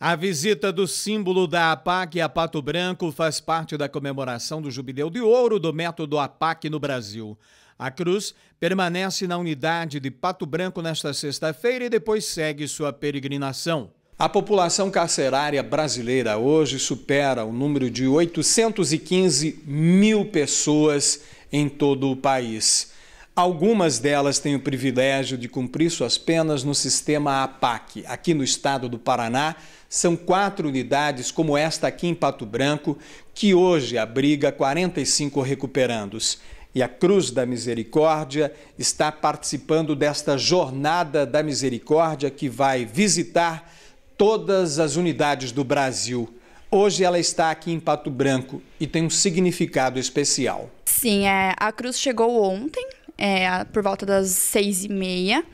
A visita do símbolo da APAC a Pato Branco faz parte da comemoração do Jubileu de Ouro do método APAC no Brasil. A cruz permanece na unidade de Pato Branco nesta sexta-feira e depois segue sua peregrinação. A população carcerária brasileira hoje supera o número de 815 mil pessoas em todo o país. Algumas delas têm o privilégio de cumprir suas penas no sistema APAC. Aqui no estado do Paraná, são quatro unidades, como esta aqui em Pato Branco, que hoje abriga 45 recuperandos. E a Cruz da Misericórdia está participando desta Jornada da Misericórdia que vai visitar todas as unidades do Brasil. Hoje ela está aqui em Pato Branco e tem um significado especial. Sim, é, a Cruz chegou ontem é, por volta das seis e meia.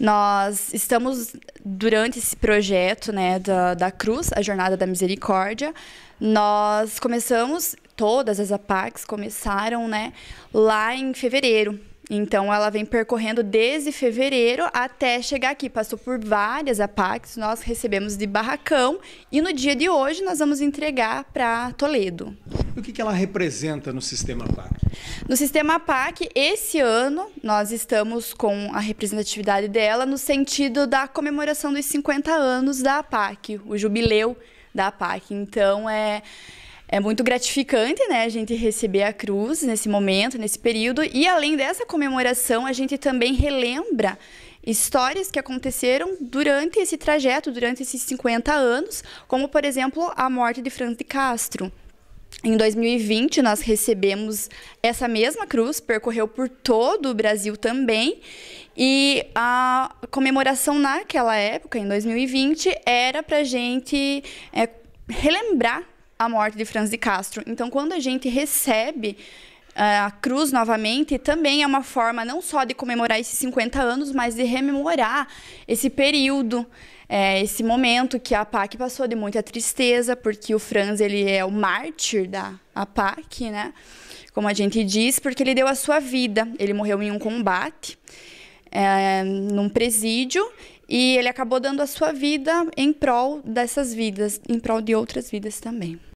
Nós estamos, durante esse projeto né, da, da Cruz, a Jornada da Misericórdia, nós começamos, todas as APACs começaram né, lá em fevereiro. Então, ela vem percorrendo desde fevereiro até chegar aqui. Passou por várias APACs, nós recebemos de Barracão e no dia de hoje nós vamos entregar para Toledo. E o que, que ela representa no sistema PAC? No sistema PAC, esse ano, nós estamos com a representatividade dela no sentido da comemoração dos 50 anos da PAC, o jubileu da PAC. Então, é, é muito gratificante, né, a gente receber a cruz nesse momento, nesse período. E além dessa comemoração, a gente também relembra histórias que aconteceram durante esse trajeto, durante esses 50 anos, como, por exemplo, a morte de Franz de Castro. Em 2020, nós recebemos essa mesma cruz, percorreu por todo o Brasil também, e a comemoração naquela época, em 2020, era para gente é, relembrar a morte de Franz de Castro. Então, quando a gente recebe a cruz novamente também é uma forma não só de comemorar esses 50 anos, mas de rememorar esse período, é, esse momento que a PAC passou de muita tristeza, porque o Franz ele é o mártir da PAC né? Como a gente diz, porque ele deu a sua vida. Ele morreu em um combate, é, num presídio, e ele acabou dando a sua vida em prol dessas vidas, em prol de outras vidas também.